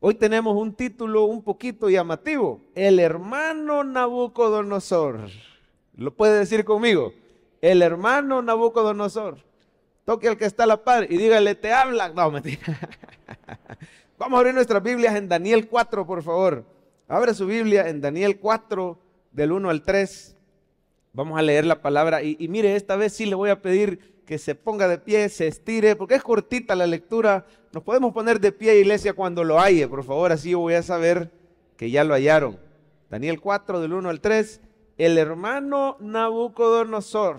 Hoy tenemos un título un poquito llamativo. El hermano Nabucodonosor. ¿Lo puede decir conmigo? El hermano Nabucodonosor. Toque al que está a la par y dígale, te habla, No, mentira. Vamos a abrir nuestras Biblias en Daniel 4, por favor. Abre su Biblia en Daniel 4, del 1 al 3. Vamos a leer la palabra. Y, y mire, esta vez sí le voy a pedir que se ponga de pie, se estire, porque es cortita la lectura. Nos podemos poner de pie, iglesia, cuando lo haya, por favor, así voy a saber que ya lo hallaron. Daniel 4, del 1 al 3. El hermano Nabucodonosor,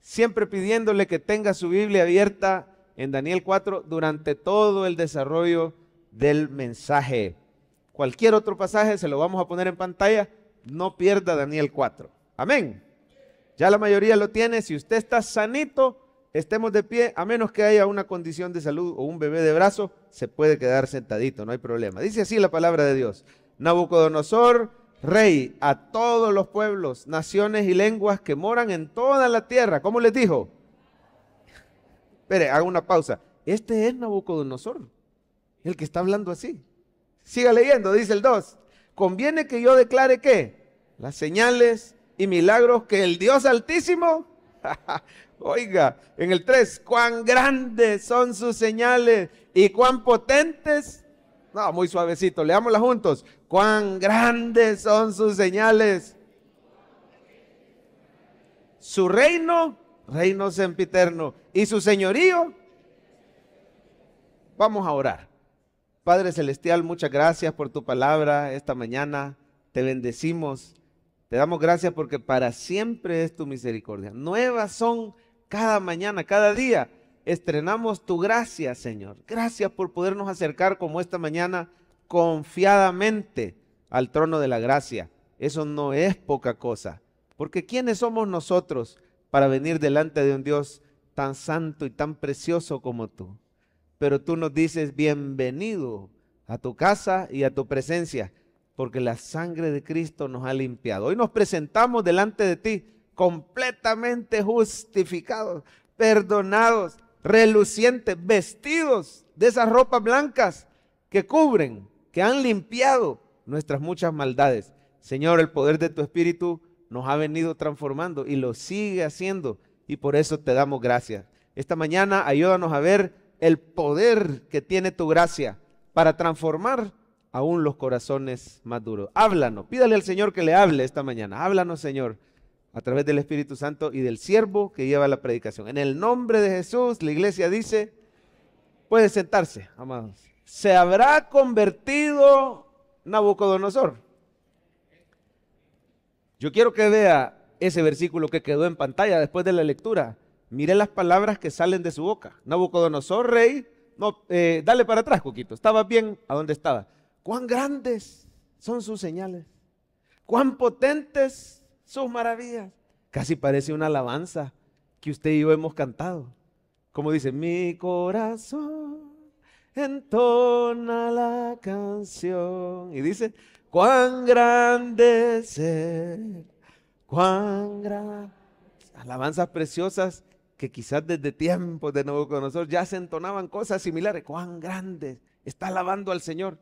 siempre pidiéndole que tenga su Biblia abierta en Daniel 4 durante todo el desarrollo del mensaje. Cualquier otro pasaje se lo vamos a poner en pantalla. No pierda Daniel 4. Amén. Ya la mayoría lo tiene. Si usted está sanito, estemos de pie, a menos que haya una condición de salud o un bebé de brazo, se puede quedar sentadito, no hay problema. Dice así la palabra de Dios. Nabucodonosor, rey a todos los pueblos, naciones y lenguas que moran en toda la tierra. ¿Cómo les dijo? Espere, haga una pausa. Este es Nabucodonosor, el que está hablando así. Siga leyendo, dice el 2. Conviene que yo declare qué? Las señales, y milagros que el Dios Altísimo, oiga, en el 3, cuán grandes son sus señales y cuán potentes. No, muy suavecito, leámosla juntos. Cuán grandes son sus señales. Su reino, reino sempiterno. Y su señorío. Vamos a orar. Padre Celestial, muchas gracias por tu palabra esta mañana. Te bendecimos te damos gracias porque para siempre es tu misericordia. Nuevas son cada mañana, cada día. Estrenamos tu gracia, Señor. Gracias por podernos acercar como esta mañana confiadamente al trono de la gracia. Eso no es poca cosa. Porque ¿quiénes somos nosotros para venir delante de un Dios tan santo y tan precioso como tú? Pero tú nos dices, bienvenido a tu casa y a tu presencia porque la sangre de Cristo nos ha limpiado. Hoy nos presentamos delante de ti completamente justificados, perdonados, relucientes, vestidos de esas ropas blancas que cubren, que han limpiado nuestras muchas maldades. Señor, el poder de tu Espíritu nos ha venido transformando y lo sigue haciendo y por eso te damos gracias. Esta mañana ayúdanos a ver el poder que tiene tu gracia para transformar aún los corazones más duros. Háblanos, pídale al Señor que le hable esta mañana. Háblanos, Señor, a través del Espíritu Santo y del siervo que lleva la predicación. En el nombre de Jesús, la iglesia dice, puede sentarse, amados. Se habrá convertido Nabucodonosor. Yo quiero que vea ese versículo que quedó en pantalla después de la lectura. Mire las palabras que salen de su boca. Nabucodonosor, rey, no, eh, dale para atrás, Coquito. Estaba bien a dónde estaba. Cuán grandes son sus señales. Cuán potentes sus maravillas. Casi parece una alabanza que usted y yo hemos cantado. Como dice, mi corazón entona la canción. Y dice, cuán grande es cuán grande. Alabanzas preciosas que quizás desde tiempos de nuevo nosotros ya se entonaban cosas similares. Cuán grande está alabando al Señor.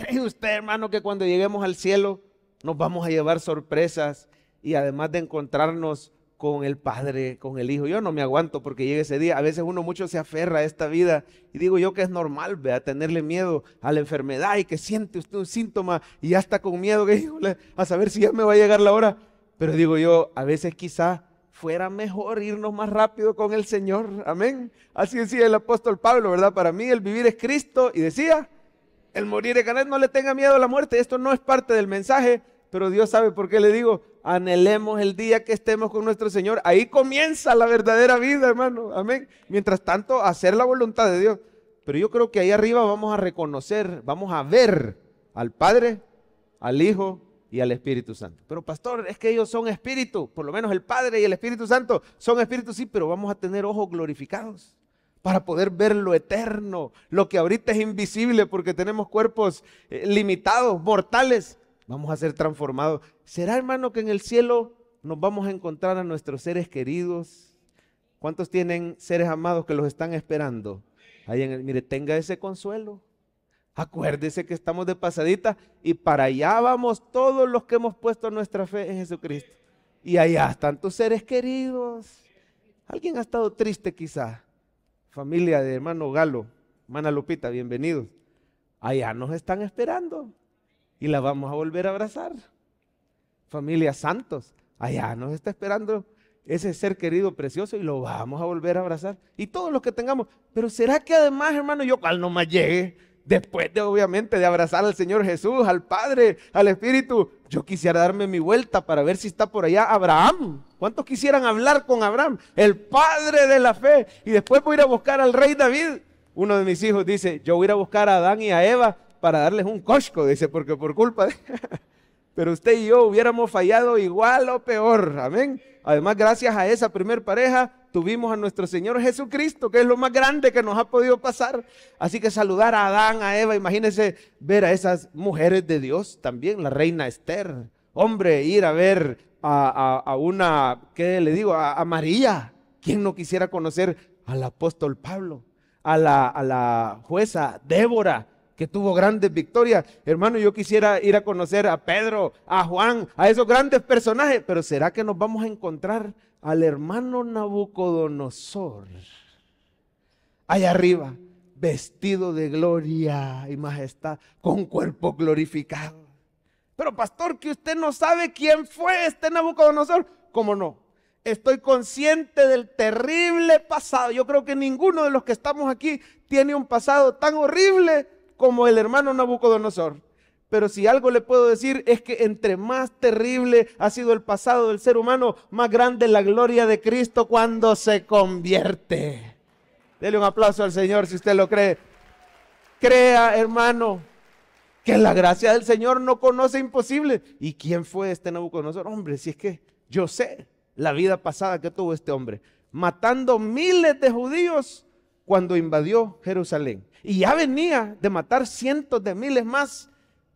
¿Cree usted, hermano, que cuando lleguemos al cielo nos vamos a llevar sorpresas y además de encontrarnos con el Padre, con el Hijo? Yo no me aguanto porque llegue ese día. A veces uno mucho se aferra a esta vida y digo yo que es normal, vea, tenerle miedo a la enfermedad y que siente usted un síntoma y ya está con miedo, que a saber si ya me va a llegar la hora. Pero digo yo, a veces quizá fuera mejor irnos más rápido con el Señor. Amén. Así decía el apóstol Pablo, ¿verdad? Para mí el vivir es Cristo y decía, el morir es ganar, no le tenga miedo a la muerte, esto no es parte del mensaje, pero Dios sabe por qué le digo, anhelemos el día que estemos con nuestro Señor, ahí comienza la verdadera vida, hermano, amén. Mientras tanto, hacer la voluntad de Dios. Pero yo creo que ahí arriba vamos a reconocer, vamos a ver al Padre, al Hijo y al Espíritu Santo. Pero pastor, es que ellos son espíritu, por lo menos el Padre y el Espíritu Santo son espíritus, sí, pero vamos a tener ojos glorificados para poder ver lo eterno, lo que ahorita es invisible porque tenemos cuerpos eh, limitados, mortales. Vamos a ser transformados. ¿Será, hermano, que en el cielo nos vamos a encontrar a nuestros seres queridos? ¿Cuántos tienen seres amados que los están esperando? en el, mire, tenga ese consuelo. Acuérdese que estamos de pasadita y para allá vamos todos los que hemos puesto nuestra fe en Jesucristo. Y allá están tus seres queridos. Alguien ha estado triste quizá familia de hermano Galo, hermana Lupita, bienvenidos. Allá nos están esperando y la vamos a volver a abrazar. Familia Santos, allá nos está esperando ese ser querido precioso y lo vamos a volver a abrazar. Y todos los que tengamos. Pero ¿será que además, hermano, yo cual no más llegue? Después de, obviamente, de abrazar al Señor Jesús, al Padre, al Espíritu, yo quisiera darme mi vuelta para ver si está por allá Abraham. ¿Cuántos quisieran hablar con Abraham? El Padre de la fe. Y después voy a ir a buscar al Rey David. Uno de mis hijos dice, yo voy a ir a buscar a Adán y a Eva para darles un cosco, dice, porque por culpa de... Pero usted y yo hubiéramos fallado igual o peor. Amén. Además, gracias a esa primer pareja, tuvimos a nuestro Señor Jesucristo, que es lo más grande que nos ha podido pasar. Así que saludar a Adán, a Eva, imagínense ver a esas mujeres de Dios también, la reina Esther. Hombre, ir a ver a, una, ¿qué le digo? A, María. ¿Quién no quisiera conocer al apóstol Pablo? A la, a la jueza Débora, que tuvo grandes victorias. Hermano, yo quisiera ir a conocer a Pedro, a Juan, a esos grandes personajes, pero ¿será que nos vamos a encontrar al hermano Nabucodonosor allá arriba, vestido de gloria y majestad, con cuerpo glorificado. Pero pastor, que usted no sabe quién fue este Nabucodonosor. ¿Cómo no? Estoy consciente del terrible pasado. Yo creo que ninguno de los que estamos aquí tiene un pasado tan horrible como el hermano Nabucodonosor. Pero si algo le puedo decir es que entre más terrible ha sido el pasado del ser humano, más grande la gloria de Cristo cuando se convierte. Dele un aplauso al Señor si usted lo cree. Crea, hermano, que la gracia del Señor no conoce imposible. ¿Y quién fue este Nabucodonosor? Hombre, si es que yo sé la vida pasada que tuvo este hombre, matando miles de judíos cuando invadió Jerusalén. Y ya venía de matar cientos de miles más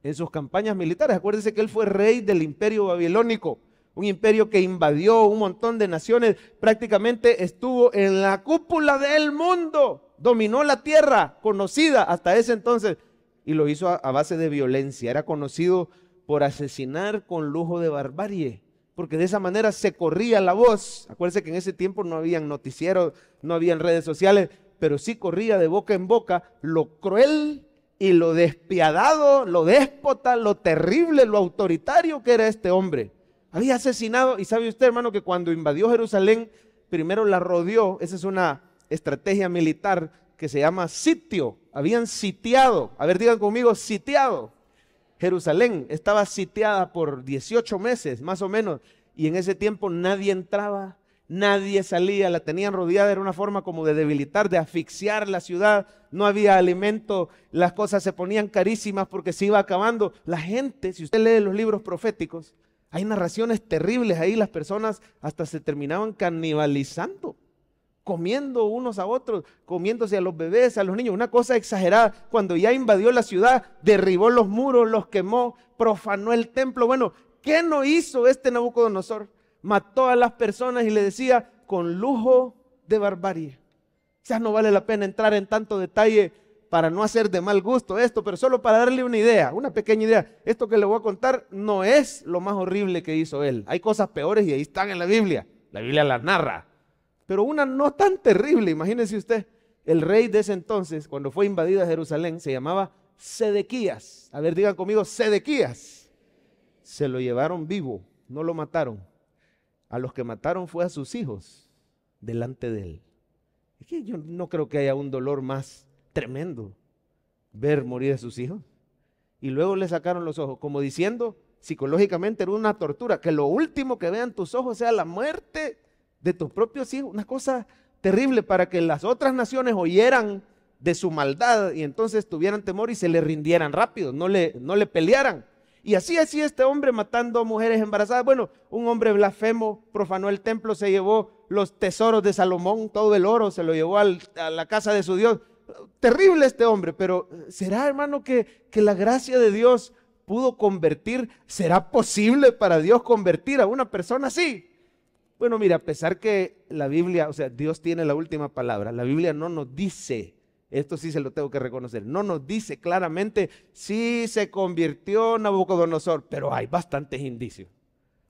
en sus campañas militares. acuérdese que él fue rey del imperio babilónico, un imperio que invadió un montón de naciones, prácticamente estuvo en la cúpula del mundo, dominó la tierra conocida hasta ese entonces y lo hizo a, base de violencia. Era conocido por asesinar con lujo de barbarie, porque de esa manera se corría la voz. Acuérdense que en ese tiempo no habían noticieros, no habían redes sociales, pero sí corría de boca en boca lo cruel y lo despiadado, lo déspota, lo terrible, lo autoritario que era este hombre. Había asesinado, y sabe usted hermano que cuando invadió Jerusalén, primero la rodeó, esa es una estrategia militar que se llama sitio. Habían sitiado, a ver digan conmigo, sitiado. Jerusalén estaba sitiada por 18 meses más o menos, y en ese tiempo nadie entraba, Nadie salía, la tenían rodeada, era una forma como de debilitar, de asfixiar la ciudad. No había alimento, las cosas se ponían carísimas porque se iba acabando. La gente, si usted lee los libros proféticos, hay narraciones terribles ahí, las personas hasta se terminaban canibalizando, comiendo unos a otros, comiéndose a los bebés, a los niños, una cosa exagerada. Cuando ya invadió la ciudad, derribó los muros, los quemó, profanó el templo. Bueno, ¿qué no hizo este Nabucodonosor? mató a las personas y le decía con lujo de barbarie. Quizás no vale la pena entrar en tanto detalle para no hacer de mal gusto esto, pero solo para darle una idea, una pequeña idea. Esto que le voy a contar no es lo más horrible que hizo él. Hay cosas peores y ahí están en la Biblia. La Biblia las narra. Pero una no tan terrible, imagínense usted. El rey de ese entonces, cuando fue invadida Jerusalén, se llamaba Sedequías. A ver, digan conmigo, Sedequías. Se lo llevaron vivo, no lo mataron a los que mataron fue a sus hijos delante de él. Es que yo no creo que haya un dolor más tremendo ver morir a sus hijos. Y luego le sacaron los ojos, como diciendo, psicológicamente era una tortura, que lo último que vean tus ojos sea la muerte de tus propios hijos, una cosa terrible para que las otras naciones oyeran de su maldad y entonces tuvieran temor y se le rindieran rápido, no le, no le pelearan, y así así este hombre matando mujeres embarazadas. Bueno, un hombre blasfemo profanó el templo, se llevó los tesoros de Salomón, todo el oro, se lo llevó a la casa de su Dios. Terrible este hombre, pero ¿será hermano que, que la gracia de Dios pudo convertir? ¿Será posible para Dios convertir a una persona así? Bueno, mira, a pesar que la Biblia, o sea, Dios tiene la última palabra, la Biblia no nos dice esto sí se lo tengo que reconocer. No nos dice claramente si se convirtió Nabucodonosor, pero hay bastantes indicios.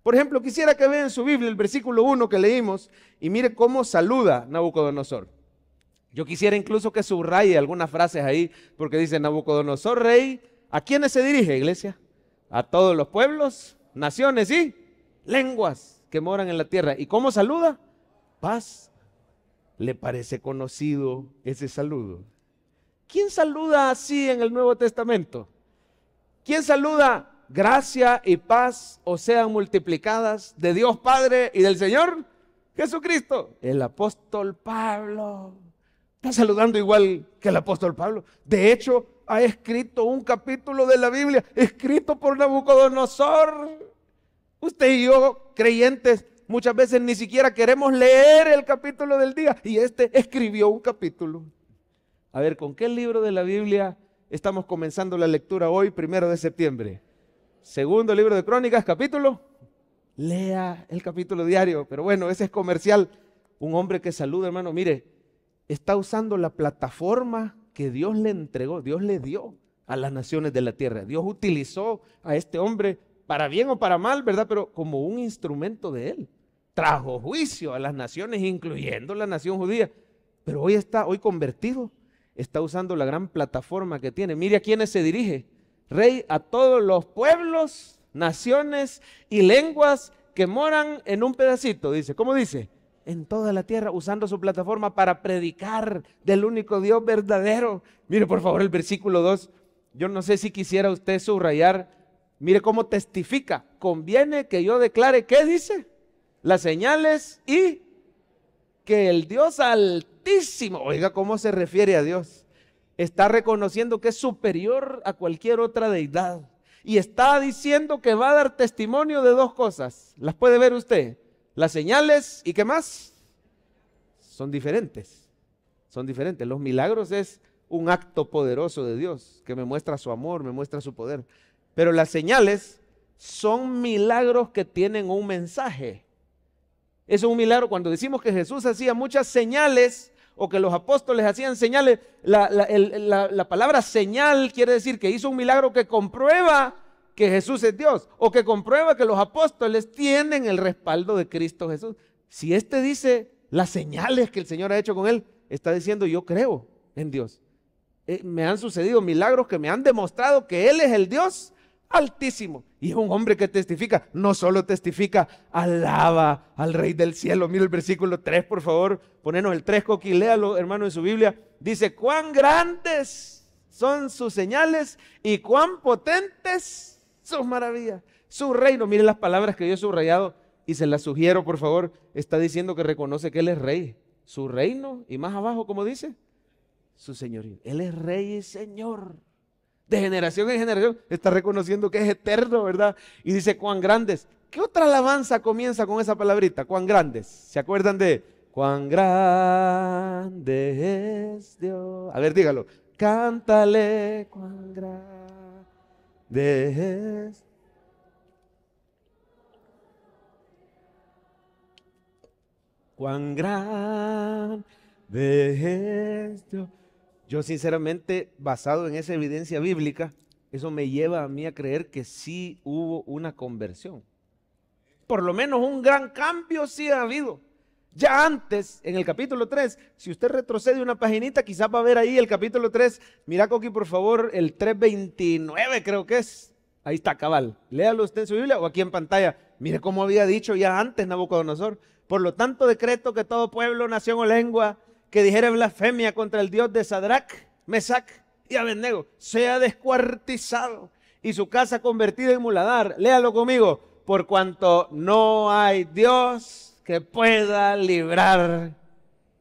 Por ejemplo, quisiera que vean en su Biblia el versículo 1 que leímos y mire cómo saluda Nabucodonosor. Yo quisiera incluso que subraye algunas frases ahí, porque dice Nabucodonosor, rey, ¿a quiénes se dirige, iglesia? A todos los pueblos, naciones y lenguas que moran en la tierra. ¿Y cómo saluda? Paz. ¿Le parece conocido ese saludo? ¿Quién saluda así en el Nuevo Testamento? ¿Quién saluda gracia y paz o sean multiplicadas de Dios Padre y del Señor Jesucristo? El apóstol Pablo. Está saludando igual que el apóstol Pablo. De hecho, ha escrito un capítulo de la Biblia, escrito por Nabucodonosor. Usted y yo, creyentes, muchas veces ni siquiera queremos leer el capítulo del día. Y este escribió un capítulo. A ver, ¿con qué libro de la Biblia estamos comenzando la lectura hoy, primero de septiembre? Segundo libro de Crónicas, capítulo. Lea el capítulo diario, pero bueno, ese es comercial. Un hombre que saluda, hermano, mire, está usando la plataforma que Dios le entregó, Dios le dio a las naciones de la tierra. Dios utilizó a este hombre para bien o para mal, ¿verdad? Pero como un instrumento de él. Trajo juicio a las naciones, incluyendo la nación judía. Pero hoy está, hoy convertido, está usando la gran plataforma que tiene. Mire a quiénes se dirige. Rey a todos los pueblos, naciones y lenguas que moran en un pedacito, dice. ¿Cómo dice? En toda la tierra, usando su plataforma para predicar del único Dios verdadero. Mire por favor el versículo 2. Yo no sé si quisiera usted subrayar. Mire cómo testifica. Conviene que yo declare, ¿qué dice? Las señales y que el Dios altísimo, oiga cómo se refiere a Dios, está reconociendo que es superior a cualquier otra deidad. Y está diciendo que va a dar testimonio de dos cosas. Las puede ver usted. Las señales y qué más. Son diferentes. Son diferentes. Los milagros es un acto poderoso de Dios que me muestra su amor, me muestra su poder. Pero las señales son milagros que tienen un mensaje es un milagro. Cuando decimos que Jesús hacía muchas señales o que los apóstoles hacían señales, la, palabra señal quiere decir que hizo un milagro que comprueba que Jesús es Dios o que comprueba que los apóstoles tienen el respaldo de Cristo Jesús. Si éste dice las señales que el Señor ha hecho con él, está diciendo yo creo en Dios. Eh, me han sucedido milagros que me han demostrado que Él es el Dios altísimo. Y es un hombre que testifica, no solo testifica, alaba al Rey del Cielo. Mira el versículo 3, por favor, ponernos el 3, léalo, hermano, en su Biblia. Dice, cuán grandes son sus señales y cuán potentes sus maravillas. Su reino, miren las palabras que yo he subrayado y se las sugiero, por favor. Está diciendo que reconoce que Él es rey. Su reino y más abajo, como dice, su señorío. Él es rey y señor de generación en generación, está reconociendo que es eterno, ¿verdad? Y dice, cuán grandes. ¿Qué otra alabanza comienza con esa palabrita? Cuán grandes. ¿Se acuerdan de cuán grande es Dios? A ver, dígalo. Cántale cuán grande es. Cuán grande es Dios. Yo sinceramente, basado en esa evidencia bíblica, eso me lleva a mí a creer que sí hubo una conversión. Por lo menos un gran cambio sí ha habido. Ya antes, en el capítulo 3, si usted retrocede una paginita, quizás va a ver ahí el capítulo 3. Mira, Coqui, por favor, el 329 creo que es. Ahí está, cabal. Léalo usted en su Biblia o aquí en pantalla. Mire cómo había dicho ya antes Nabucodonosor. Por lo tanto, decreto que todo pueblo, nación o lengua que dijera blasfemia contra el Dios de Sadrach, Mesach y Abednego, sea descuartizado y su casa convertida en muladar. Léalo conmigo, por cuanto no hay Dios que pueda librar.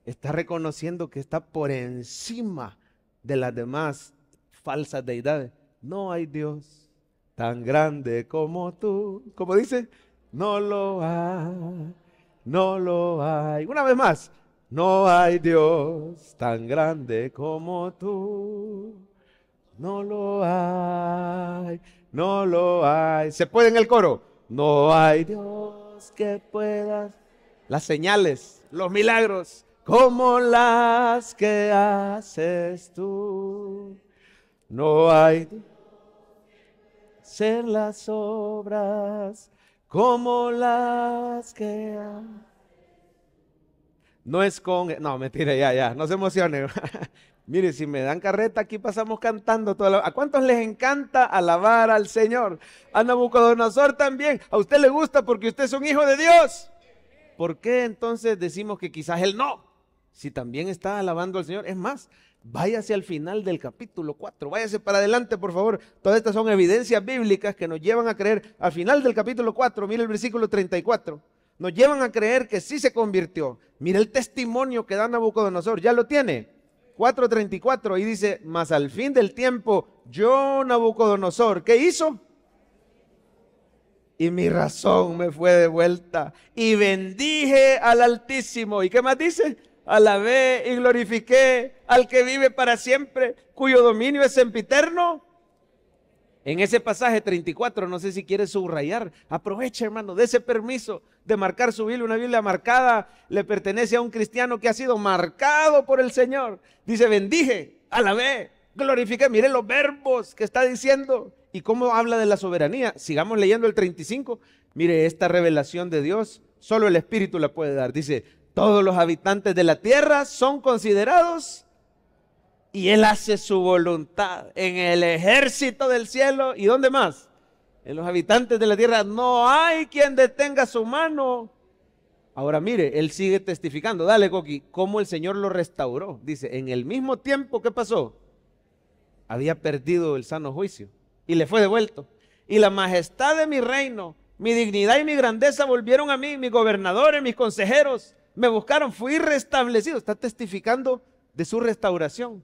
Está reconociendo que está por encima de las demás falsas deidades. No hay Dios tan grande como tú. Como dice, no lo hay, no lo hay. Una vez más, no hay Dios tan grande como tú. No lo hay, no lo hay. ¿Se puede en el coro? No hay Dios que pueda Las señales, los milagros, como las que haces tú. No hay ser las obras como las que haces no es con... No, mentira, ya, ya. No se emocionen. Mire, si me dan carreta, aquí pasamos cantando. Toda ¿A cuántos les encanta alabar al Señor? A Nabucodonosor también. A usted le gusta porque usted es un hijo de Dios. ¿Por qué entonces decimos que quizás él no? Si también está alabando al Señor. Es más, váyase al final del capítulo 4. Váyase para adelante, por favor. Todas estas son evidencias bíblicas que nos llevan a creer. Al final del capítulo 4, mire el versículo 34 nos llevan a creer que sí se convirtió. Mira el testimonio que da Nabucodonosor, ya lo tiene. 4.34 y dice, mas al fin del tiempo, yo Nabucodonosor, ¿qué hizo? Y mi razón me fue de vuelta. Y bendije al Altísimo. ¿Y qué más dice? Alabé y glorifiqué al que vive para siempre, cuyo dominio es sempiterno en ese pasaje 34, no sé si quieres subrayar, aprovecha hermano, de ese permiso de marcar su Biblia. Una Biblia marcada le pertenece a un cristiano que ha sido marcado por el Señor. Dice, bendije, alabé, glorifique. Mire los verbos que está diciendo y cómo habla de la soberanía. Sigamos leyendo el 35. Mire, esta revelación de Dios, solo el Espíritu la puede dar. Dice, todos los habitantes de la tierra son considerados y Él hace su voluntad en el ejército del cielo y dónde más. En los habitantes de la tierra no hay quien detenga su mano. Ahora mire, él sigue testificando. Dale, Coqui, cómo el Señor lo restauró. Dice, en el mismo tiempo que pasó, había perdido el sano juicio y le fue devuelto. Y la majestad de mi reino, mi dignidad y mi grandeza volvieron a mí, mis gobernadores, mis consejeros, me buscaron, fui restablecido. Está testificando de su restauración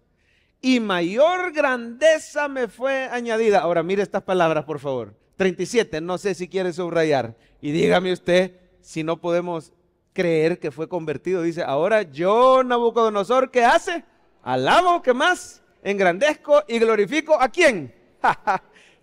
y mayor grandeza me fue añadida. Ahora mire estas palabras, por favor. 37, no sé si quiere subrayar. Y dígame usted si no podemos creer que fue convertido. Dice, ahora yo, Nabucodonosor, ¿qué hace? Alabo, ¿qué más? Engrandezco y glorifico a quién.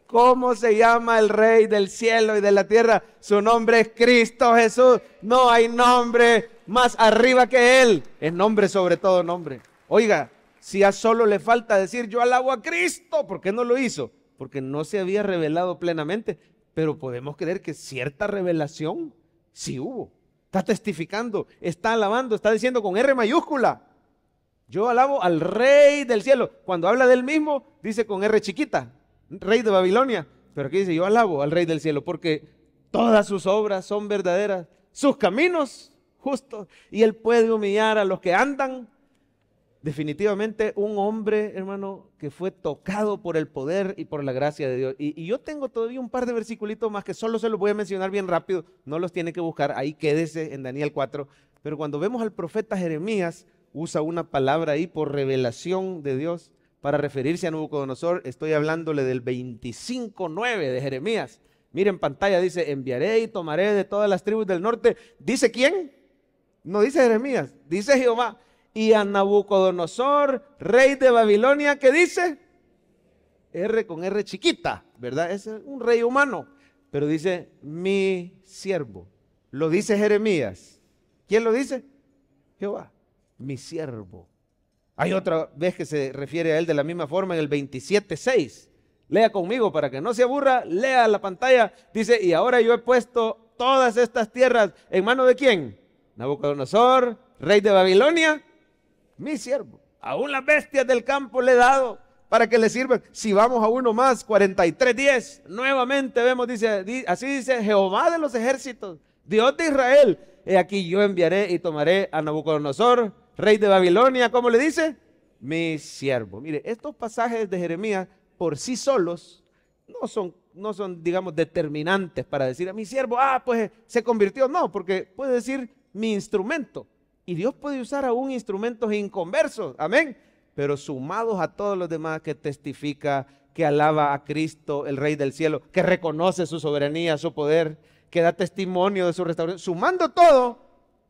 ¿Cómo se llama el rey del cielo y de la tierra? Su nombre es Cristo Jesús. No hay nombre más arriba que Él. Es nombre sobre todo nombre. Oiga, si a solo le falta decir yo alabo a Cristo, ¿por qué no lo hizo? Porque no se había revelado plenamente, pero podemos creer que cierta revelación sí hubo. Está testificando, está alabando, está diciendo con R mayúscula. Yo alabo al rey del cielo. Cuando habla del mismo, dice con R chiquita, rey de Babilonia. Pero aquí dice, yo alabo al rey del cielo porque todas sus obras son verdaderas, sus caminos justos. Y él puede humillar a los que andan definitivamente un hombre, hermano, que fue tocado por el poder y por la gracia de Dios. Y, yo tengo todavía un par de versículos más que solo se los voy a mencionar bien rápido, no los tiene que buscar, ahí quédese en Daniel 4. Pero cuando vemos al profeta Jeremías, usa una palabra ahí por revelación de Dios para referirse a Nabucodonosor, estoy hablándole del 25.9 de Jeremías. Miren pantalla, dice, enviaré y tomaré de todas las tribus del norte. ¿Dice quién? No dice Jeremías, dice Jehová y a Nabucodonosor, rey de Babilonia, que dice R con R chiquita, ¿verdad? Es un rey humano, pero dice mi siervo. Lo dice Jeremías. ¿Quién lo dice? Jehová, mi siervo. Hay otra vez que se refiere a él de la misma forma en el 27.6. Lea conmigo para que no se aburra, lea la pantalla. Dice, y ahora yo he puesto todas estas tierras en mano de quién? Nabucodonosor, rey de Babilonia, mi siervo. Aún las bestias del campo le he dado para que le sirvan. Si vamos a uno más, 43, nuevamente vemos, dice, así dice Jehová de los ejércitos, Dios de Israel. He aquí yo enviaré y tomaré a Nabucodonosor, rey de Babilonia, ¿cómo le dice, mi siervo. Mire, estos pasajes de Jeremías por sí solos no son, no son, digamos, determinantes para decir a mi siervo, ah, pues se convirtió. No, porque puede decir mi instrumento, y Dios puede usar aún instrumentos inconversos, amén, pero sumados a todos los demás que testifica, que alaba a Cristo, el Rey del Cielo, que reconoce su soberanía, su poder, que da testimonio de su restauración. Sumando todo,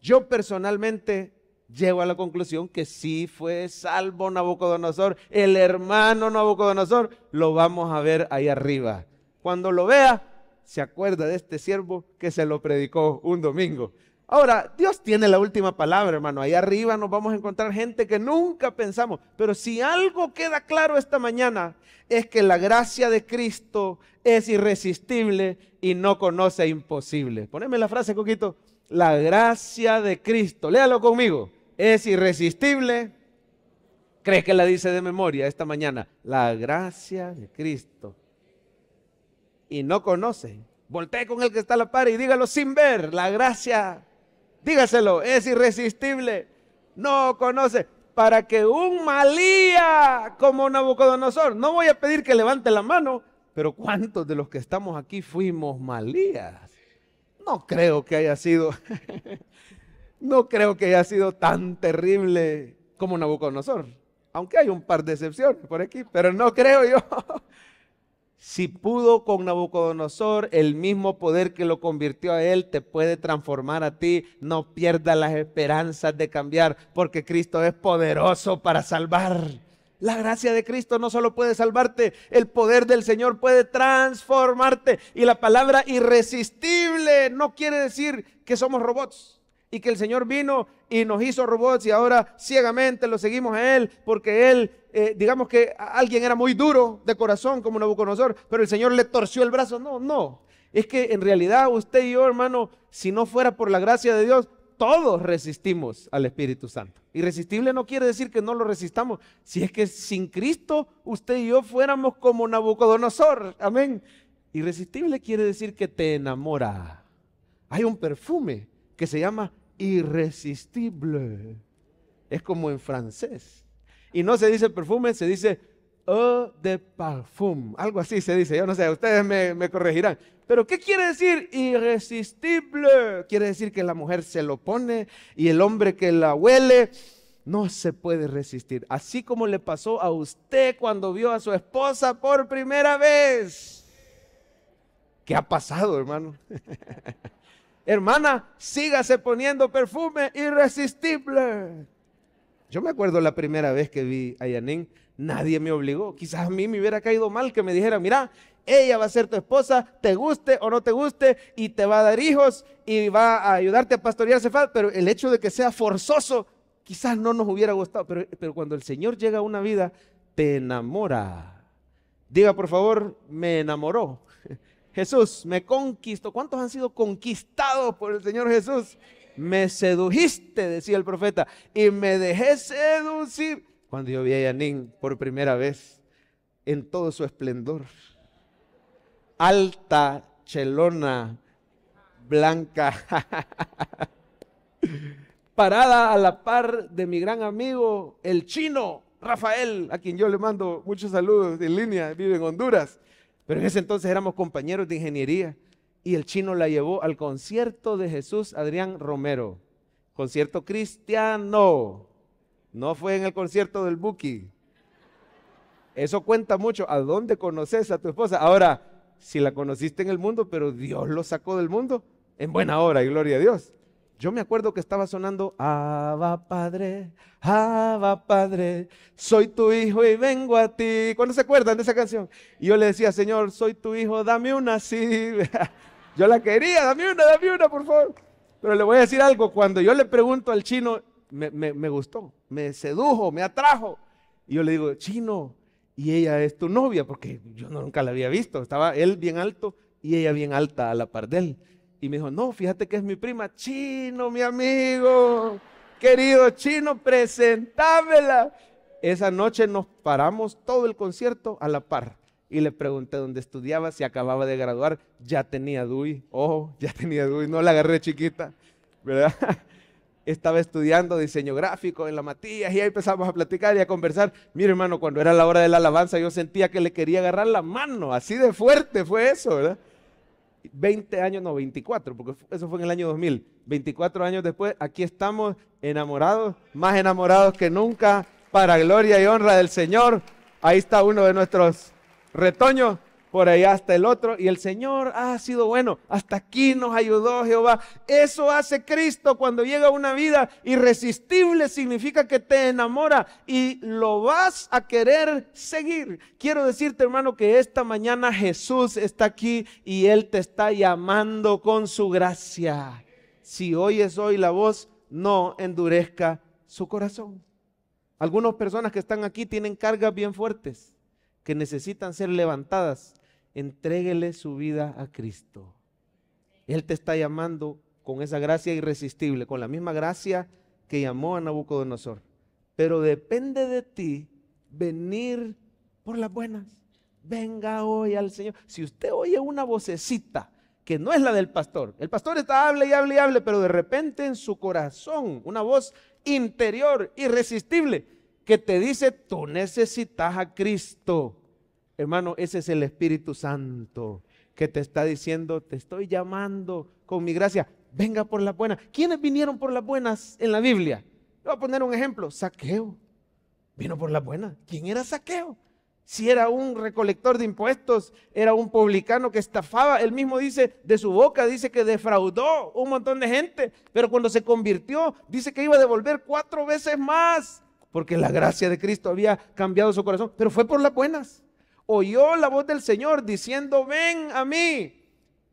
yo personalmente llego a la conclusión que sí fue salvo Nabucodonosor, el hermano Nabucodonosor, lo vamos a ver ahí arriba. Cuando lo vea, se acuerda de este siervo que se lo predicó un domingo. Ahora, Dios tiene la última palabra, hermano. Ahí arriba nos vamos a encontrar gente que nunca pensamos. Pero si algo queda claro esta mañana, es que la gracia de Cristo es irresistible y no conoce imposible. Poneme la frase, Coquito. La gracia de Cristo, léalo conmigo, es irresistible. ¿Crees que la dice de memoria esta mañana? La gracia de Cristo. Y no conoce. Voltea con el que está a la par y dígalo sin ver. La gracia dígaselo, es irresistible. No conoce. Para que un malía como Nabucodonosor, no voy a pedir que levante la mano, pero ¿cuántos de los que estamos aquí fuimos malías? No creo que haya sido, no creo que haya sido tan terrible como Nabucodonosor. Aunque hay un par de excepciones por aquí, pero no creo yo Si pudo con Nabucodonosor, el mismo poder que lo convirtió a él te puede transformar a ti. No pierdas las esperanzas de cambiar, porque Cristo es poderoso para salvar. La gracia de Cristo no solo puede salvarte, el poder del Señor puede transformarte. Y la palabra irresistible no quiere decir que somos robots y que el Señor vino y nos hizo robots y ahora ciegamente lo seguimos a Él porque Él, eh, digamos que alguien era muy duro de corazón como Nabucodonosor, pero el Señor le torció el brazo. No, no. Es que en realidad usted y yo, hermano, si no fuera por la gracia de Dios, todos resistimos al Espíritu Santo. Irresistible no quiere decir que no lo resistamos. Si es que sin Cristo usted y yo fuéramos como Nabucodonosor. Amén. Irresistible quiere decir que te enamora. Hay un perfume que se llama irresistible. Es como en francés. Y no se dice perfume, se dice eau de parfum. Algo así se dice. Yo no sé, ustedes me, me corregirán. Pero ¿qué quiere decir irresistible? Quiere decir que la mujer se lo pone y el hombre que la huele no se puede resistir. Así como le pasó a usted cuando vio a su esposa por primera vez. ¿Qué ha pasado, hermano? hermana, sígase poniendo perfume irresistible. Yo me acuerdo la primera vez que vi a Yanin, nadie me obligó. Quizás a mí me hubiera caído mal que me dijera, mira, ella va a ser tu esposa, te guste o no te guste, y te va a dar hijos y va a ayudarte a pastorear Cefal. Pero el hecho de que sea forzoso, quizás no nos hubiera gustado. pero cuando el Señor llega a una vida, te enamora. Diga por favor, me enamoró. Jesús me conquistó. ¿Cuántos han sido conquistados por el Señor Jesús? Me sedujiste, decía el profeta, y me dejé seducir. Cuando yo vi a Yanin por primera vez, en todo su esplendor, alta, chelona, blanca, parada a la par de mi gran amigo, el chino Rafael, a quien yo le mando muchos saludos en línea, vive en Honduras. Pero en ese entonces éramos compañeros de ingeniería y el chino la llevó al concierto de Jesús Adrián Romero. Concierto cristiano. No fue en el concierto del Buki. Eso cuenta mucho. ¿A dónde conoces a tu esposa? Ahora, si la conociste en el mundo, pero Dios lo sacó del mundo, en buena hora y gloria a Dios. Yo me acuerdo que estaba sonando, Abba Padre, Abba Padre, soy tu hijo y vengo a ti. ¿Cuándo se acuerdan de esa canción? Y yo le decía, Señor, soy tu hijo, dame una, sí. yo la quería, dame una, dame una, por favor. Pero le voy a decir algo, cuando yo le pregunto al chino, me, me gustó, me sedujo, me atrajo. Y yo le digo, chino, y ella es tu novia, porque yo nunca la había visto. Estaba él bien alto y ella bien alta a la par de él. Y me dijo, no, fíjate que es mi prima, chino, mi amigo, querido chino, presentámela. Esa noche nos paramos todo el concierto a la par y le pregunté dónde estudiaba, si acababa de graduar, ya tenía DUI, ojo, ya tenía DUI, no la agarré chiquita, ¿verdad? Estaba estudiando diseño gráfico en la Matías y ahí empezamos a platicar y a conversar. mira hermano, cuando era la hora de la alabanza yo sentía que le quería agarrar la mano, así de fuerte fue eso, ¿verdad? 20 años, no, 24, porque eso fue en el año 2000. 24 años después, aquí estamos enamorados, más enamorados que nunca, para gloria y honra del Señor. Ahí está uno de nuestros retoños por allá hasta el otro, y el Señor ha sido bueno, hasta aquí nos ayudó Jehová. Eso hace Cristo cuando llega una vida irresistible, significa que te enamora y lo vas a querer seguir. Quiero decirte, hermano, que esta mañana Jesús está aquí y Él te está llamando con su gracia. Si oyes hoy la voz, no endurezca su corazón. Algunas personas que están aquí tienen cargas bien fuertes que necesitan ser levantadas entréguele su vida a Cristo. Él te está llamando con esa gracia irresistible, con la misma gracia que llamó a Nabucodonosor. Pero depende de ti venir por las buenas. Venga hoy al Señor. Si usted oye una vocecita que no es la del pastor, el pastor está hable y hable y hable, pero de repente en su corazón, una voz interior, irresistible, que te dice, tú necesitas a Cristo. Hermano, ese es el Espíritu Santo que te está diciendo, te estoy llamando con mi gracia, venga por las buenas. ¿Quiénes vinieron por las buenas en la Biblia? Voy a poner un ejemplo, saqueo. Vino por las buenas. ¿Quién era saqueo? Si era un recolector de impuestos, era un publicano que estafaba, él mismo dice, de su boca dice que defraudó un montón de gente, pero cuando se convirtió, dice que iba a devolver cuatro veces más, porque la gracia de Cristo había cambiado su corazón, pero fue por las buenas oyó la voz del Señor diciendo, ven a mí,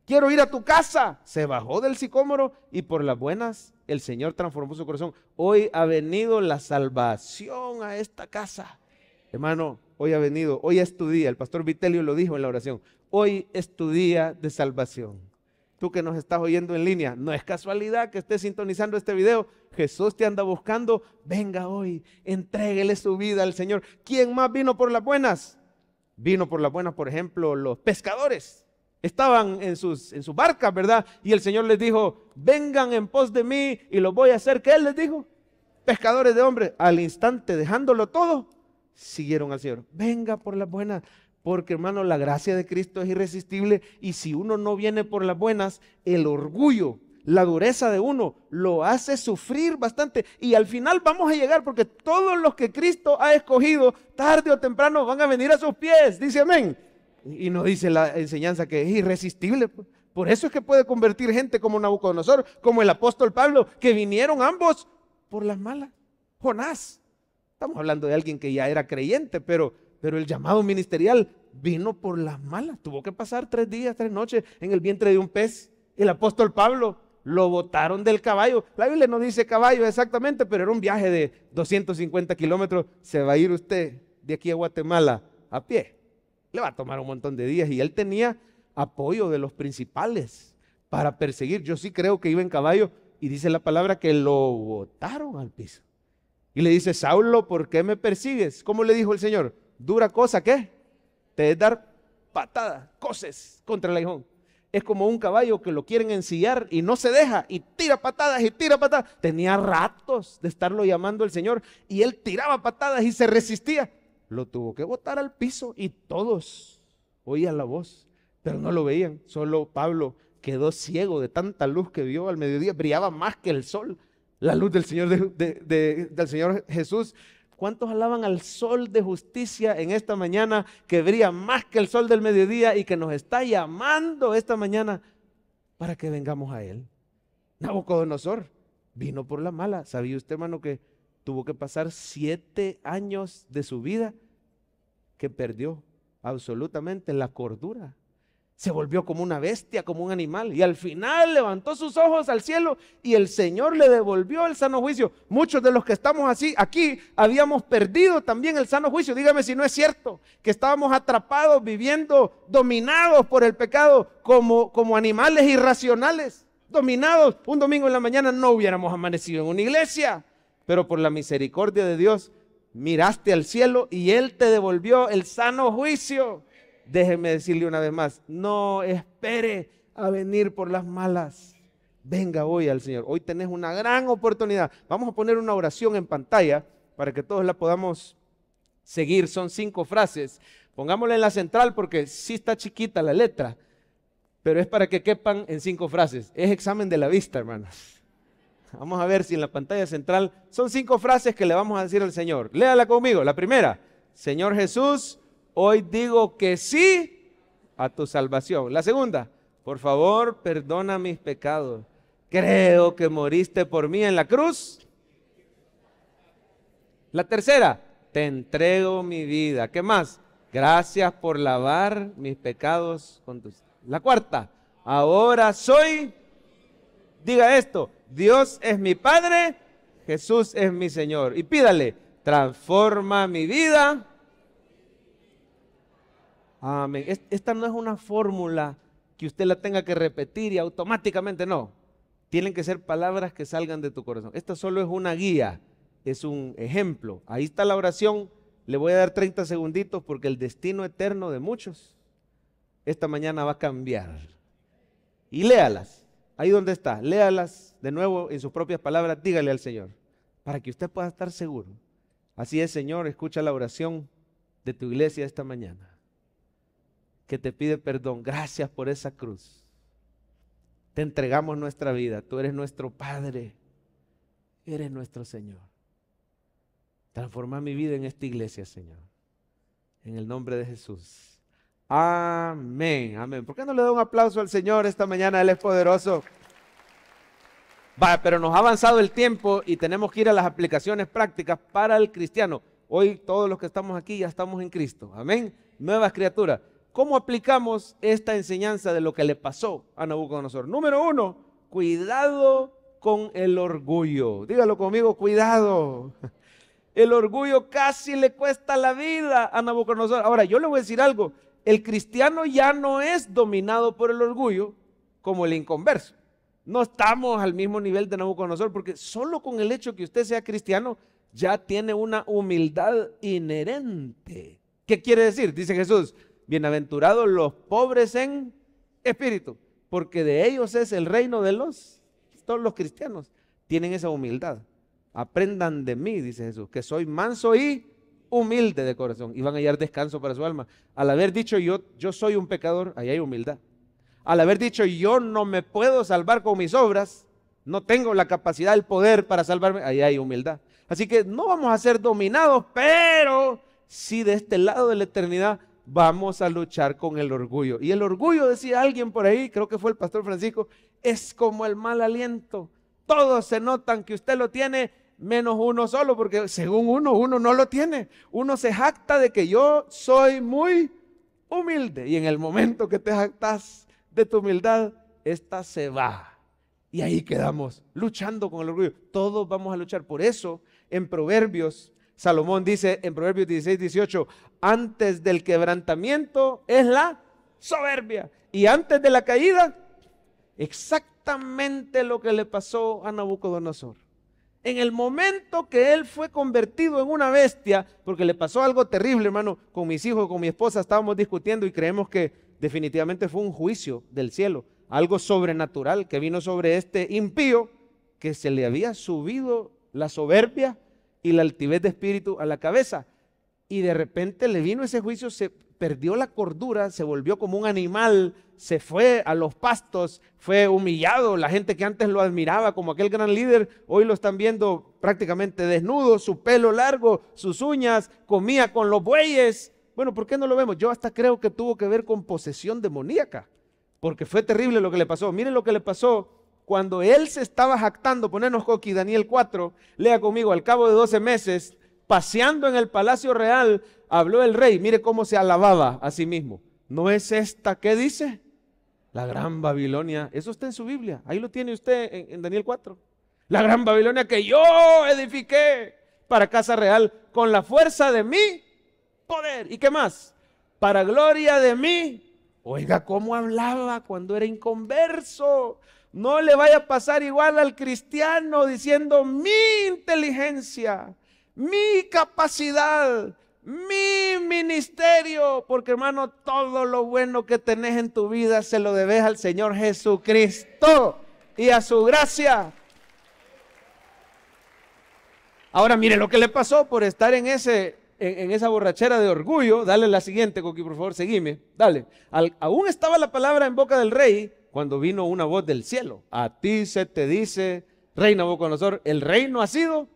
quiero ir a tu casa. Se bajó del sicómoro y por las buenas el Señor transformó su corazón. Hoy ha venido la salvación a esta casa. Hermano, hoy ha venido, hoy es tu día. El pastor Vitelio lo dijo en la oración. Hoy es tu día de salvación. Tú que nos estás oyendo en línea, no es casualidad que estés sintonizando este video. Jesús te anda buscando. Venga hoy, entréguele su vida al Señor. ¿Quién más vino por las buenas? Vino por las buenas, por ejemplo, los pescadores. Estaban en sus, en barcas, ¿verdad? Y el Señor les dijo, vengan en pos de mí y lo voy a hacer. ¿Qué Él les dijo? Pescadores de hombres, al instante, dejándolo todo, siguieron al Señor. Venga por las buenas, porque hermano, la gracia de Cristo es irresistible y si uno no viene por las buenas, el orgullo la dureza de uno lo hace sufrir bastante y al final vamos a llegar porque todos los que Cristo ha escogido, tarde o temprano, van a venir a sus pies, dice amén. Y nos dice la enseñanza que es irresistible. Por eso es que puede convertir gente como Nabucodonosor, como el apóstol Pablo, que vinieron ambos por las malas. Jonás, estamos hablando de alguien que ya era creyente, pero, pero el llamado ministerial vino por las malas. Tuvo que pasar tres días, tres noches en el vientre de un pez. El apóstol Pablo, lo botaron del caballo. La Biblia no dice caballo exactamente, pero era un viaje de 250 kilómetros. Se va a ir usted de aquí a Guatemala a pie. Le va a tomar un montón de días. Y él tenía apoyo de los principales para perseguir. Yo sí creo que iba en caballo. Y dice la palabra que lo botaron al piso. Y le dice, Saulo, ¿por qué me persigues? ¿Cómo le dijo el Señor? Dura cosa, ¿qué? Te es dar patadas, coces contra el aijón es como un caballo que lo quieren ensillar y no se deja y tira patadas y tira patadas. Tenía ratos de estarlo llamando el Señor y él tiraba patadas y se resistía. Lo tuvo que botar al piso y todos oían la voz, pero no lo veían. Solo Pablo quedó ciego de tanta luz que vio al mediodía. Brillaba más que el sol. La luz del Señor, del Señor Jesús ¿Cuántos alaban al sol de justicia en esta mañana que brilla más que el sol del mediodía y que nos está llamando esta mañana para que vengamos a Él? Nabucodonosor vino por la mala. ¿Sabía usted, hermano, que tuvo que pasar siete años de su vida que perdió absolutamente la cordura? se volvió como una bestia, como un animal, y al final levantó sus ojos al cielo y el Señor le devolvió el sano juicio. Muchos de los que estamos así aquí habíamos perdido también el sano juicio. Dígame si no es cierto que estábamos atrapados, viviendo, dominados por el pecado como, como animales irracionales, dominados. Un domingo en la mañana no hubiéramos amanecido en una iglesia, pero por la misericordia de Dios miraste al cielo y Él te devolvió el sano juicio. Déjeme decirle una vez más, no espere a venir por las malas. Venga hoy al Señor. Hoy tenés una gran oportunidad. Vamos a poner una oración en pantalla para que todos la podamos seguir. Son cinco frases. Pongámosla en la central porque sí está chiquita la letra, pero es para que quepan en cinco frases. Es examen de la vista, hermanos. Vamos a ver si en la pantalla central son cinco frases que le vamos a decir al Señor. Léala conmigo. La primera, Señor Jesús, hoy digo que sí a tu salvación. La segunda, por favor, perdona mis pecados. Creo que moriste por mí en la cruz. La tercera, te entrego mi vida. ¿Qué más? Gracias por lavar mis pecados con tus. La cuarta, ahora soy. Diga esto, Dios es mi Padre, Jesús es mi Señor. Y pídale, transforma mi vida Amén. Esta no es una fórmula que usted la tenga que repetir y automáticamente no. Tienen que ser palabras que salgan de tu corazón. Esta solo es una guía, es un ejemplo. Ahí está la oración. Le voy a dar 30 segunditos porque el destino eterno de muchos esta mañana va a cambiar. Y léalas, ahí donde está, léalas de nuevo en sus propias palabras, dígale al Señor, para que usted pueda estar seguro. Así es, Señor, escucha la oración de tu iglesia esta mañana que te pide perdón. Gracias por esa cruz. Te entregamos nuestra vida. Tú eres nuestro Padre. Eres nuestro Señor. Transforma mi vida en esta iglesia, Señor. En el nombre de Jesús. Amén. Amén. ¿Por qué no le da un aplauso al Señor esta mañana? Él es poderoso. Vaya, pero nos ha avanzado el tiempo y tenemos que ir a las aplicaciones prácticas para el cristiano. Hoy todos los que estamos aquí ya estamos en Cristo. Amén. Nuevas criaturas. ¿Cómo aplicamos esta enseñanza de lo que le pasó a Nabucodonosor? Número uno, cuidado con el orgullo. Dígalo conmigo, cuidado. El orgullo casi le cuesta la vida a Nabucodonosor. Ahora, yo le voy a decir algo. El cristiano ya no es dominado por el orgullo como el inconverso. No estamos al mismo nivel de Nabucodonosor porque solo con el hecho que usted sea cristiano ya tiene una humildad inherente. ¿Qué quiere decir? Dice Jesús, bienaventurados los pobres en espíritu, porque de ellos es el reino de los, todos los cristianos tienen esa humildad. Aprendan de mí, dice Jesús, que soy manso y humilde de corazón y van a hallar descanso para su alma. Al haber dicho yo, yo soy un pecador, ahí hay humildad. Al haber dicho yo no me puedo salvar con mis obras, no tengo la capacidad, el poder para salvarme, ahí hay humildad. Así que no vamos a ser dominados, pero si de este lado de la eternidad vamos a luchar con el orgullo. Y el orgullo, decía alguien por ahí, creo que fue el pastor Francisco, es como el mal aliento. Todos se notan que usted lo tiene menos uno solo, porque según uno, uno no lo tiene. Uno se jacta de que yo soy muy humilde. Y en el momento que te jactas de tu humildad, esta se va. Y ahí quedamos, luchando con el orgullo. Todos vamos a luchar. Por eso, en Proverbios Salomón dice en Proverbios 16, 18, antes del quebrantamiento es la soberbia. Y antes de la caída, exactamente lo que le pasó a Nabucodonosor. En el momento que él fue convertido en una bestia, porque le pasó algo terrible, hermano, con mis hijos, con mi esposa, estábamos discutiendo y creemos que definitivamente fue un juicio del cielo, algo sobrenatural que vino sobre este impío que se le había subido la soberbia y la altivez de espíritu a la cabeza. Y de repente le vino ese juicio, se perdió la cordura, se volvió como un animal, se fue a los pastos, fue humillado. La gente que antes lo admiraba como aquel gran líder, hoy lo están viendo prácticamente desnudo, su pelo largo, sus uñas, comía con los bueyes. Bueno, ¿por qué no lo vemos? Yo hasta creo que tuvo que ver con posesión demoníaca, porque fue terrible lo que le pasó. Miren lo que le pasó cuando él se estaba jactando, ponernos coqui, Daniel 4, lea conmigo, al cabo de 12 meses, paseando en el palacio real, habló el rey, mire cómo se alababa a sí mismo. ¿No es esta qué dice? La gran Babilonia. Eso está en su Biblia, ahí lo tiene usted en, Daniel 4. La gran Babilonia que yo edifiqué para casa real con la fuerza de mi poder. ¿Y qué más? Para gloria de mí. Oiga cómo hablaba cuando era inconverso. No le vaya a pasar igual al cristiano diciendo mi inteligencia, mi capacidad, mi ministerio, porque hermano, todo lo bueno que tenés en tu vida se lo debes al Señor Jesucristo y a su gracia. Ahora mire lo que le pasó por estar en ese en, esa borrachera de orgullo. Dale la siguiente, Coqui, por favor, seguime. Dale. aún estaba la palabra en boca del rey cuando vino una voz del cielo. A ti se te dice, ...reina rey Nabucodonosor, el reino ha sido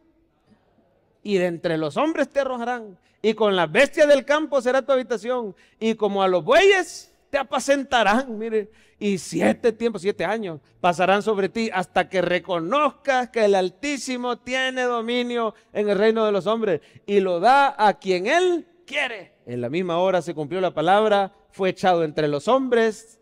y de entre los hombres te arrojarán y con las bestias del campo será tu habitación y como a los bueyes te apacentarán, mire, y siete tiempos, siete años pasarán sobre ti hasta que reconozcas que el Altísimo tiene dominio en el reino de los hombres y lo da a quien él quiere. En la misma hora se cumplió la palabra, fue echado entre los hombres,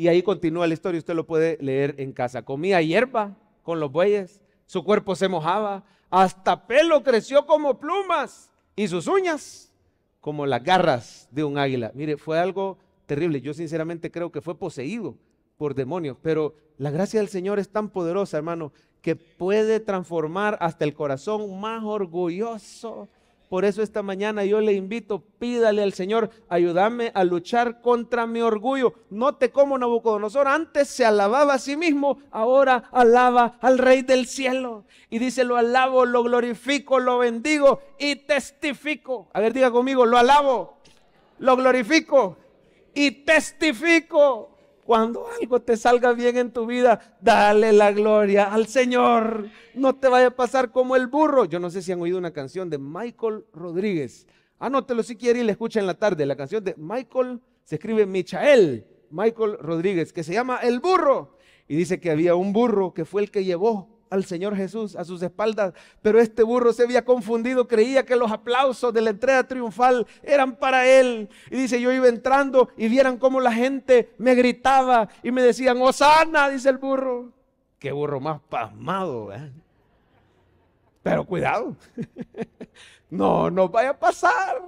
y ahí continúa la historia, usted lo puede leer en casa. Comía hierba con los bueyes, su cuerpo se mojaba, hasta pelo creció como plumas y sus uñas como las garras de un águila. Mire, fue algo terrible. Yo sinceramente creo que fue poseído por demonios, pero la gracia del Señor es tan poderosa, hermano, que puede transformar hasta el corazón más orgulloso por eso esta mañana yo le invito, pídale al Señor, ayúdame a luchar contra mi orgullo. No te como Nabucodonosor antes se alababa a sí mismo, ahora alaba al Rey del cielo. Y dice, lo alabo, lo glorifico, lo bendigo y testifico. A ver, diga conmigo, lo alabo, lo glorifico y testifico cuando algo te salga bien en tu vida, dale la gloria al Señor. No te vaya a pasar como el burro. Yo no sé si han oído una canción de Michael Rodríguez. Anótelo si quiere y la escucha en la tarde. La canción de Michael se escribe Michael, Michael Rodríguez, que se llama El Burro. Y dice que había un burro que fue el que llevó al Señor Jesús a sus espaldas, pero este burro se había confundido, creía que los aplausos de la entrega triunfal eran para él. Y dice, yo iba entrando y vieran cómo la gente me gritaba y me decían, Osana, dice el burro. Qué burro más pasmado, ¿eh? Pero cuidado, no no vaya a pasar.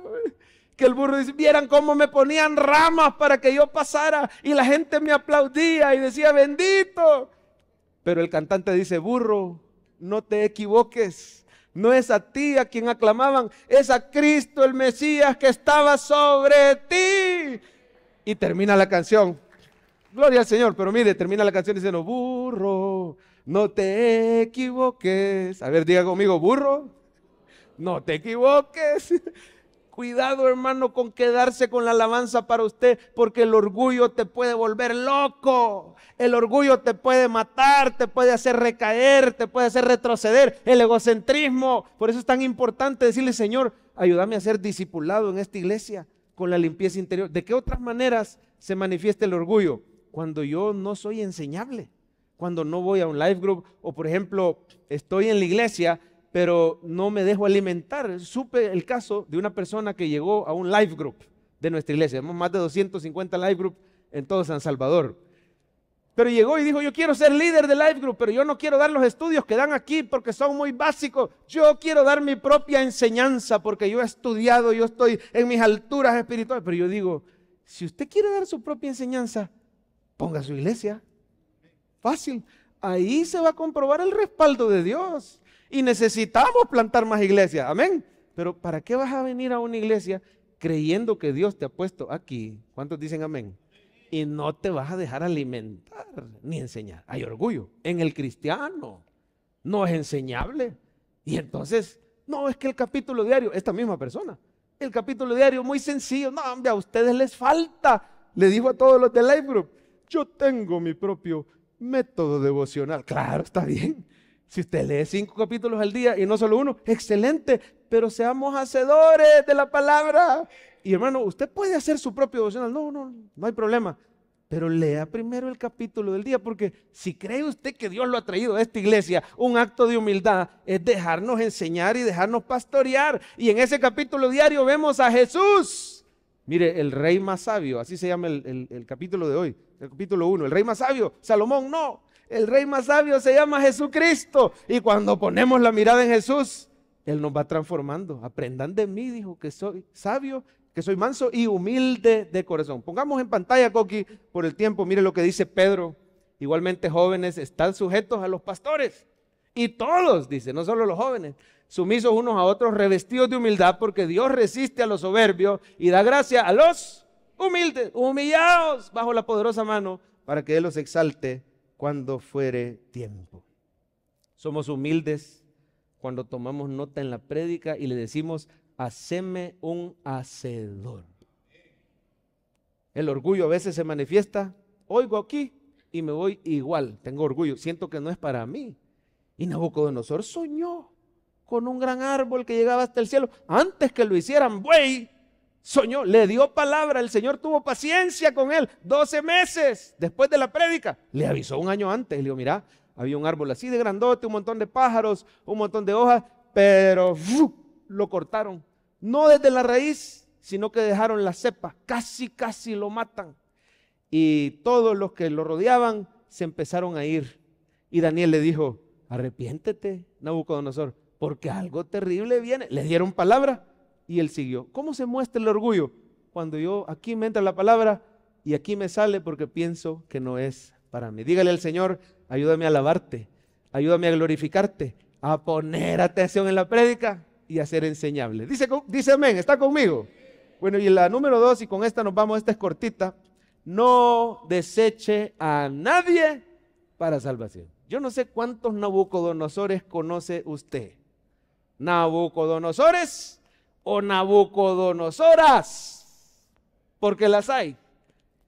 Que el burro dice, vieran cómo me ponían ramas para que yo pasara y la gente me aplaudía y decía, bendito. Pero el cantante dice, burro, no te equivoques. No es a ti a quien aclamaban, es a Cristo el Mesías que estaba sobre ti. Y termina la canción. Gloria al Señor, pero mire, termina la canción diciendo, burro, no te equivoques. A ver, diga conmigo, burro, no te equivoques. cuidado hermano con quedarse con la alabanza para usted, porque el orgullo te puede volver loco, el orgullo te puede matar, te puede hacer recaer, te puede hacer retroceder, el egocentrismo. Por eso es tan importante decirle, Señor, ayúdame a ser discipulado en esta iglesia con la limpieza interior. ¿De qué otras maneras se manifiesta el orgullo? Cuando yo no soy enseñable, cuando no voy a un live group o por ejemplo estoy en la iglesia pero no me dejo alimentar. Supe el caso de una persona que llegó a un live group de nuestra iglesia. Tenemos más de 250 live group en todo San Salvador. Pero llegó y dijo, yo quiero ser líder de live group, pero yo no quiero dar los estudios que dan aquí porque son muy básicos. Yo quiero dar mi propia enseñanza porque yo he estudiado, yo estoy en mis alturas espirituales. Pero yo digo, si usted quiere dar su propia enseñanza, ponga su iglesia. Fácil. Ahí se va a comprobar el respaldo de Dios. Y necesitamos plantar más iglesias, amén. Pero ¿para qué vas a venir a una iglesia creyendo que Dios te ha puesto aquí? ¿Cuántos dicen amén? Y no te vas a dejar alimentar ni enseñar. Hay orgullo en el cristiano. No es enseñable. Y entonces, no, es que el capítulo diario, esta misma persona, el capítulo diario muy sencillo, no, hombre, a ustedes les falta. Le dijo a todos los de Life Group, yo tengo mi propio método devocional. Claro, está bien. Si usted lee cinco capítulos al día y no solo uno, excelente, pero seamos hacedores de la palabra. Y hermano, usted puede hacer su propio devocional, no, no, no hay problema. Pero lea primero el capítulo del día, porque si cree usted que Dios lo ha traído a esta iglesia, un acto de humildad es dejarnos enseñar y dejarnos pastorear. Y en ese capítulo diario vemos a Jesús. Mire, el rey más sabio, así se llama el, capítulo de hoy, el capítulo uno, el rey más sabio, Salomón no, el rey más sabio se llama Jesucristo. Y cuando ponemos la mirada en Jesús, Él nos va transformando. Aprendan de mí, dijo, que soy sabio, que soy manso y humilde de corazón. Pongamos en pantalla, Coqui, por el tiempo, mire lo que dice Pedro. Igualmente jóvenes están sujetos a los pastores. Y todos, dice, no solo los jóvenes, sumisos unos a otros, revestidos de humildad, porque Dios resiste a los soberbios y da gracia a los humildes, humillados bajo la poderosa mano, para que Él los exalte cuando fuere tiempo. Somos humildes cuando tomamos nota en la prédica y le decimos, haceme un hacedor. El orgullo a veces se manifiesta, oigo aquí y me voy igual, tengo orgullo, siento que no es para mí. Y Nabucodonosor soñó con un gran árbol que llegaba hasta el cielo antes que lo hicieran buey Soñó, le dio palabra, el Señor tuvo paciencia con él. 12 meses después de la prédica, le avisó un año antes. Le dijo, mira, había un árbol así de grandote, un montón de pájaros, un montón de hojas, pero lo cortaron. No desde la raíz, sino que dejaron la cepa. Casi, casi lo matan. Y todos los que lo rodeaban se empezaron a ir. Y Daniel le dijo, arrepiéntete, Nabucodonosor, porque algo terrible viene. Le dieron palabra y él siguió. ¿Cómo se muestra el orgullo? Cuando yo aquí me entra la palabra y aquí me sale porque pienso que no es para mí. Dígale al Señor, ayúdame a alabarte, ayúdame a glorificarte, a poner atención en la prédica y a ser enseñable. Dice, amén, está conmigo. Bueno, y la número dos, y con esta nos vamos, esta es cortita. No deseche a nadie para salvación. Yo no sé cuántos Nabucodonosores conoce usted. Nabucodonosores o Nabucodonosoras, porque las hay.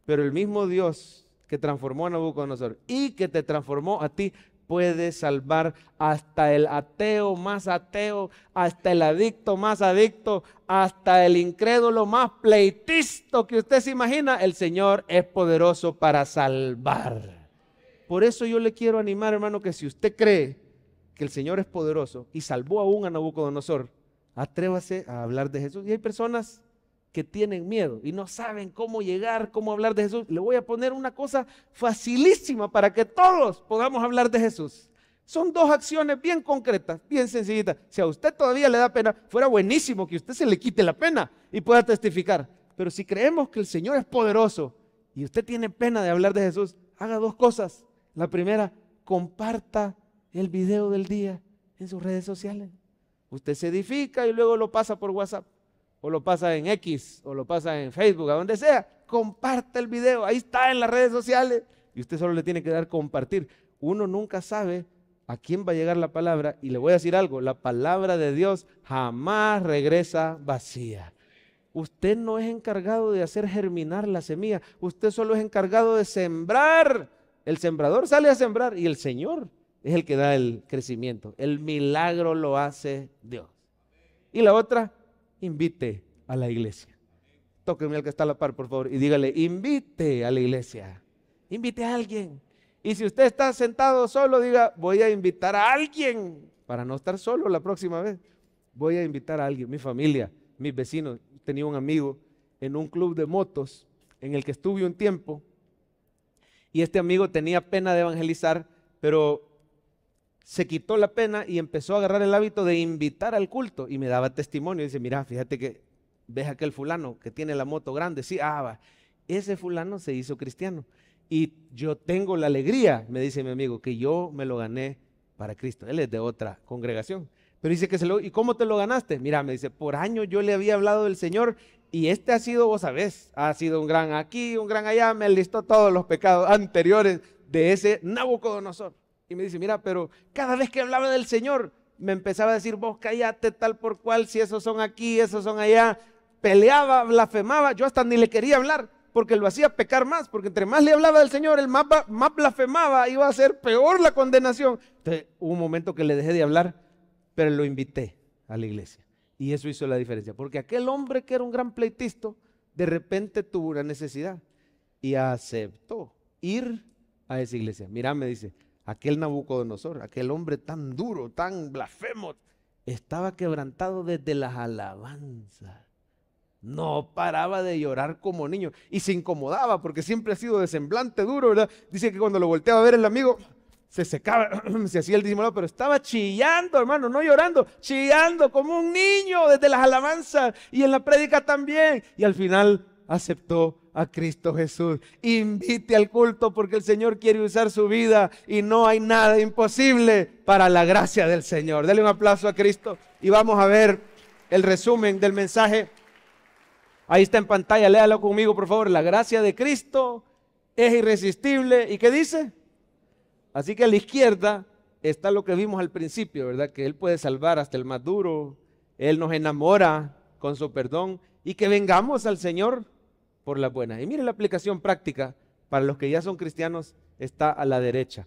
Pero el mismo Dios que transformó a Nabucodonosor y que te transformó a ti puede salvar hasta el ateo más ateo, hasta el adicto más adicto, hasta el incrédulo más pleitisto que usted se imagina. El Señor es poderoso para salvar. Por eso yo le quiero animar, hermano, que si usted cree que el Señor es poderoso y salvó aún a Nabucodonosor, Atrévase a hablar de Jesús. Y hay personas que tienen miedo y no saben cómo llegar, cómo hablar de Jesús. Le voy a poner una cosa facilísima para que todos podamos hablar de Jesús. Son dos acciones bien concretas, bien sencillitas. Si a usted todavía le da pena, fuera buenísimo que usted se le quite la pena y pueda testificar. Pero si creemos que el Señor es poderoso y usted tiene pena de hablar de Jesús, haga dos cosas. La primera, comparta el video del día en sus redes sociales. Usted se edifica y luego lo pasa por WhatsApp, o lo pasa en X, o lo pasa en Facebook, a donde sea. comparte el video, ahí está en las redes sociales. Y usted solo le tiene que dar compartir. Uno nunca sabe a quién va a llegar la palabra. Y le voy a decir algo, la palabra de Dios jamás regresa vacía. Usted no es encargado de hacer germinar la semilla, usted solo es encargado de sembrar. El sembrador sale a sembrar y el Señor es el que da el crecimiento. El milagro lo hace Dios. Y la otra, invite a la iglesia. Tóquenme al que está a la par, por favor, y dígale, invite a la iglesia. Invite a alguien. Y si usted está sentado solo, diga, voy a invitar a alguien para no estar solo la próxima vez. Voy a invitar a alguien, mi familia, mis vecinos. Tenía un amigo en un club de motos en el que estuve un tiempo y este amigo tenía pena de evangelizar, pero se quitó la pena y empezó a agarrar el hábito de invitar al culto y me daba testimonio. dice, mira, fíjate que ves aquel fulano que tiene la moto grande, sí, ah, va. ese fulano se hizo cristiano. Y yo tengo la alegría, me dice mi amigo, que yo me lo gané para Cristo. Él es de otra congregación. Pero dice que se lo... ¿Y cómo te lo ganaste? Mira, me dice, por años yo le había hablado del Señor y este ha sido, vos sabés, ha sido un gran aquí, un gran allá, me listó todos los pecados anteriores de ese Nabucodonosor. Y me dice, mira, pero cada vez que hablaba del Señor, me empezaba a decir, vos cállate tal por cual, si esos son aquí, esos son allá. Peleaba, blasfemaba, yo hasta ni le quería hablar, porque lo hacía pecar más, porque entre más le hablaba del Señor, el más, más blasfemaba, iba a ser peor la condenación. Entonces, hubo un momento que le dejé de hablar, pero lo invité a la iglesia. Y eso hizo la diferencia, porque aquel hombre que era un gran pleitisto, de repente tuvo una necesidad y aceptó ir a esa iglesia. Mira, me dice, Aquel Nabucodonosor, aquel hombre tan duro, tan blasfemo, estaba quebrantado desde las alabanzas. No paraba de llorar como niño y se incomodaba porque siempre ha sido de semblante duro, ¿verdad? Dice que cuando lo volteaba a ver el amigo, se secaba, se hacía el disimulado, pero estaba chillando, hermano, no llorando, chillando como un niño desde las alabanzas y en la prédica también. Y al final aceptó a Cristo Jesús. Invite al culto porque el Señor quiere usar su vida y no hay nada imposible para la gracia del Señor. Dele un aplauso a Cristo y vamos a ver el resumen del mensaje. Ahí está en pantalla, léalo conmigo por favor. La gracia de Cristo es irresistible. ¿Y qué dice? Así que a la izquierda está lo que vimos al principio, ¿verdad? Que Él puede salvar hasta el más duro. Él nos enamora con su perdón y que vengamos al Señor por la buena, Y mire la aplicación práctica para los que ya son cristianos, está a la derecha.